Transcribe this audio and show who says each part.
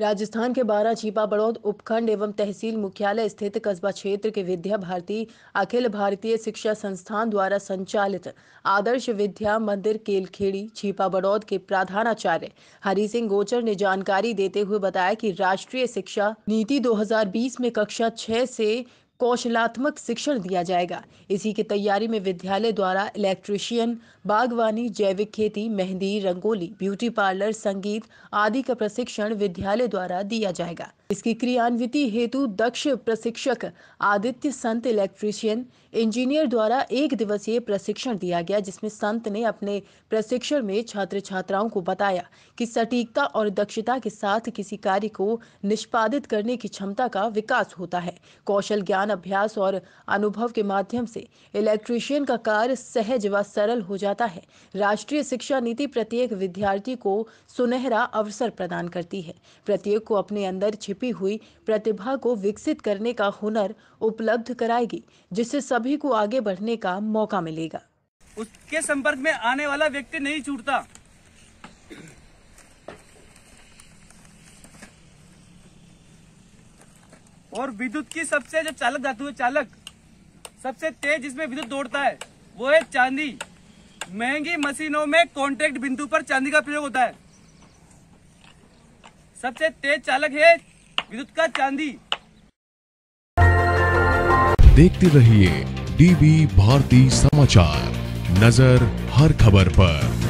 Speaker 1: राजस्थान के बारह चीपा बड़ौद उपखंड एवं तहसील मुख्यालय स्थित कस्बा क्षेत्र के विद्या भारती अखिल भारतीय शिक्षा संस्थान द्वारा संचालित आदर्श विद्या मंदिर केलखेड़ी छीपा बड़ौद के प्रधानाचार्य हरि सिंह गोचर ने जानकारी देते हुए बताया कि राष्ट्रीय शिक्षा नीति 2020 में कक्षा 6 से कौशलात्मक शिक्षण दिया जाएगा इसी की तैयारी में विद्यालय द्वारा इलेक्ट्रिशियन बागवानी जैविक खेती मेहंदी रंगोली ब्यूटी पार्लर संगीत आदि का प्रशिक्षण विद्यालय द्वारा दिया जाएगा इसकी क्रियान्वित हेतु दक्ष प्रशिक्षक आदित्य संत इलेक्ट्रिशियन इंजीनियर द्वारा एक दिवसीय प्रशिक्षण दिया गया जिसमें संत ने अपने प्रशिक्षण में छात्र छात्राओं को बताया कि सटीकता और दक्षता के साथ किसी कार्य को निष्पादित करने की क्षमता का विकास होता है कौशल ज्ञान ज्ञान अभ्यास और अनुभव के माध्यम से इलेक्ट्रीशियन का कार्य सहज व सरल हो जाता है राष्ट्रीय शिक्षा नीति प्रत्येक विद्यार्थी को सुनहरा अवसर प्रदान करती है प्रत्येक को अपने अंदर छिपी हुई प्रतिभा को विकसित करने का हुनर उपलब्ध कराएगी जिससे सभी को आगे बढ़ने का मौका मिलेगा
Speaker 2: उसके संपर्क में आने वाला व्यक्ति नहीं छूटता और विद्युत की सबसे जो चालक धातु है चालक सबसे तेज जिसमें विद्युत दौड़ता है वो है चांदी महंगी मशीनों में कॉन्ट्रेक्ट बिंदु पर चांदी का प्रयोग होता है सबसे तेज चालक है विद्युत का चांदी देखते रहिए डीबी भारती समाचार नजर हर खबर पर